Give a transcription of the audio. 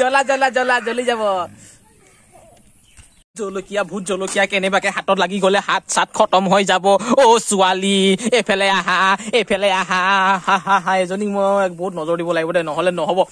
জ্বলা জ্বলা জ্বলা জ্বলি যাব জলকীয়া ভূত জলকীয়া কেনেবাকে হাতত লাগি গলে হাত চাত খতম হৈ যাব অ ছোৱালী এফালে আহা এফেলে আহা হা হা হা এজনী মই বহুত নজৰ দিব লাগিব দে নহলে নহব